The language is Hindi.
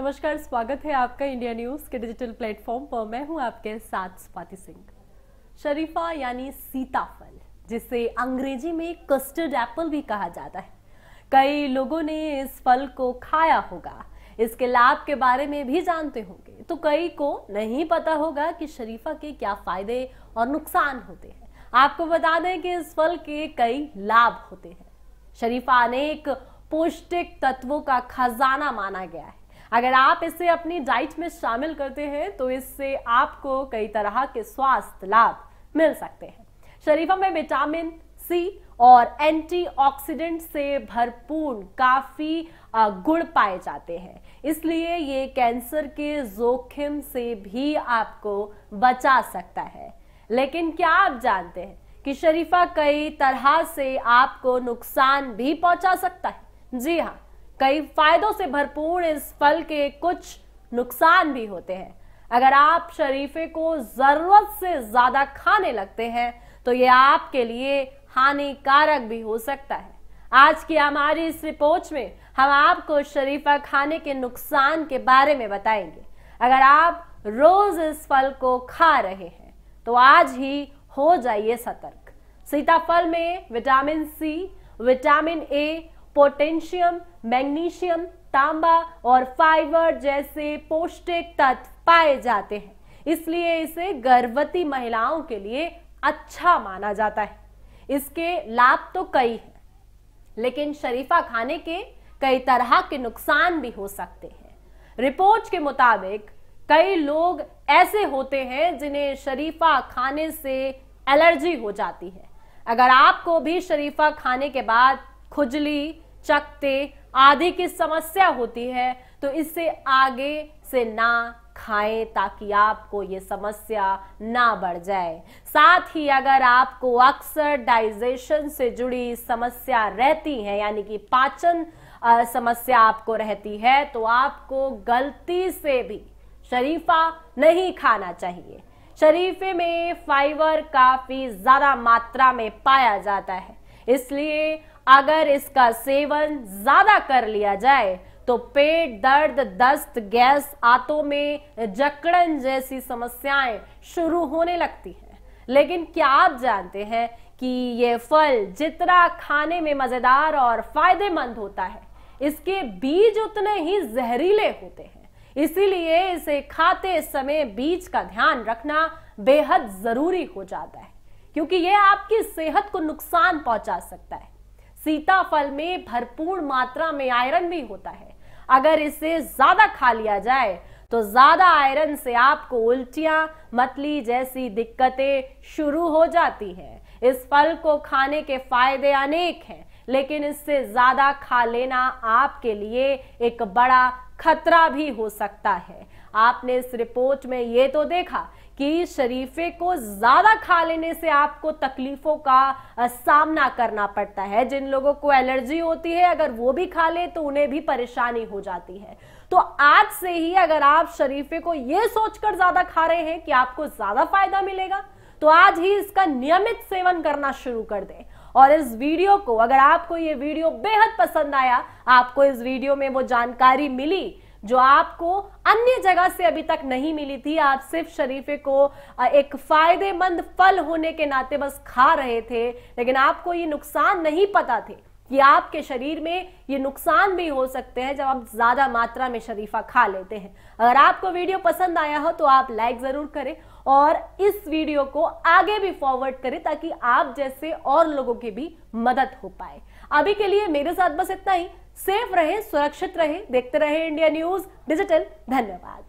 नमस्कार स्वागत है आपका इंडिया न्यूज के डिजिटल प्लेटफॉर्म पर मैं हूं आपके साथ स्वाति सिंह शरीफा यानी सीताफल जिसे अंग्रेजी में कस्टर्ड एप्पल भी कहा जाता है कई लोगों ने इस फल को खाया होगा इसके लाभ के बारे में भी जानते होंगे तो कई को नहीं पता होगा कि शरीफा के क्या फायदे और नुकसान होते हैं आपको बता दें कि इस फल के कई लाभ होते हैं शरीफा अनेक पौष्टिक तत्वों का खजाना माना गया है अगर आप इसे अपनी डाइट में शामिल करते हैं तो इससे आपको कई तरह के स्वास्थ्य लाभ मिल सकते हैं शरीफा में विटामिन सी और एंटीऑक्सीडेंट से भरपूर काफ़ी गुण पाए जाते हैं इसलिए ये कैंसर के जोखिम से भी आपको बचा सकता है लेकिन क्या आप जानते हैं कि शरीफा कई तरह से आपको नुकसान भी पहुंचा सकता है जी हाँ कई फायदों से भरपूर इस फल के कुछ नुकसान भी होते हैं अगर आप शरीफे को जरूरत से ज्यादा खाने लगते हैं तो ये आपके लिए हानिकारक भी हो सकता है आज की हमारी इस रिपोर्ट में हम आपको शरीफा खाने के नुकसान के बारे में बताएंगे अगर आप रोज इस फल को खा रहे हैं तो आज ही हो जाइए सतर्क सीताफल में vitamin C vitamin A potassium magnesium तांबा और फाइबर जैसे पौष्टिक तत्व पाए जाते हैं इसलिए इसे गर्भवती महिलाओं के लिए अच्छा माना जाता है इसके लाभ तो कई हैं लेकिन शरीफा खाने के कई तरह के नुकसान भी हो सकते हैं रिपोर्ट के मुताबिक कई लोग ऐसे होते हैं जिन्हें शरीफा खाने से एलर्जी हो जाती है अगर आपको भी शरीफा खाने के बाद खुजली चकते आदि की समस्या होती है तो इससे आगे से ना खाएं ताकि आपको ये समस्या ना बढ़ जाए साथ ही अगर आपको अक्सर डाइजेशन से जुड़ी समस्या रहती है यानी कि पाचन समस्या आपको रहती है तो आपको गलती से भी शरीफा नहीं खाना चाहिए शरीफे में फाइबर काफी ज्यादा मात्रा में पाया जाता है इसलिए अगर इसका सेवन ज्यादा कर लिया जाए तो पेट दर्द दस्त गैस आंतों में जकड़न जैसी समस्याएं शुरू होने लगती हैं लेकिन क्या आप जानते हैं कि ये फल जितना खाने में मजेदार और फायदेमंद होता है इसके बीज उतने ही जहरीले होते हैं इसीलिए इसे खाते समय बीज का ध्यान रखना बेहद जरूरी हो जाता है क्योंकि यह आपकी सेहत को नुकसान पहुंचा सकता है सीताफल में भरपूर मात्रा में आयरन भी होता है अगर इसे ज्यादा खा लिया जाए तो ज्यादा आयरन से आपको उल्टियां मतली जैसी दिक्कतें शुरू हो जाती हैं इस फल को खाने के फायदे अनेक हैं लेकिन इससे ज्यादा खा लेना आपके लिए एक बड़ा खतरा भी हो सकता है आपने इस रिपोर्ट में ये तो देखा कि शरीफे को ज्यादा खा लेने से आपको तकलीफों का सामना करना पड़ता है जिन लोगों को एलर्जी होती है अगर वो भी खा ले तो उन्हें भी परेशानी हो जाती है तो आज से ही अगर आप शरीफे को ये सोचकर ज्यादा खा रहे हैं कि आपको ज्यादा फायदा मिलेगा तो आज ही इसका नियमित सेवन करना शुरू कर दें और इस वीडियो को अगर आपको ये वीडियो बेहद पसंद आया आपको इस वीडियो में वो जानकारी मिली जो आपको अन्य जगह से अभी तक नहीं मिली थी आप सिर्फ शरीफे को एक फायदेमंद फल होने के नाते बस खा रहे थे लेकिन आपको ये नुकसान नहीं पता थे कि आपके शरीर में ये नुकसान भी हो सकते हैं जब आप ज़्यादा मात्रा में शरीफा खा लेते हैं अगर आपको वीडियो पसंद आया हो तो आप लाइक ज़रूर करें और इस वीडियो को आगे भी फॉरवर्ड करें ताकि आप जैसे और लोगों की भी मदद हो पाए अभी के लिए मेरे साथ बस इतना ही सेफ रहे सुरक्षित रहे देखते रहे इंडिया न्यूज डिजिटल धन्यवाद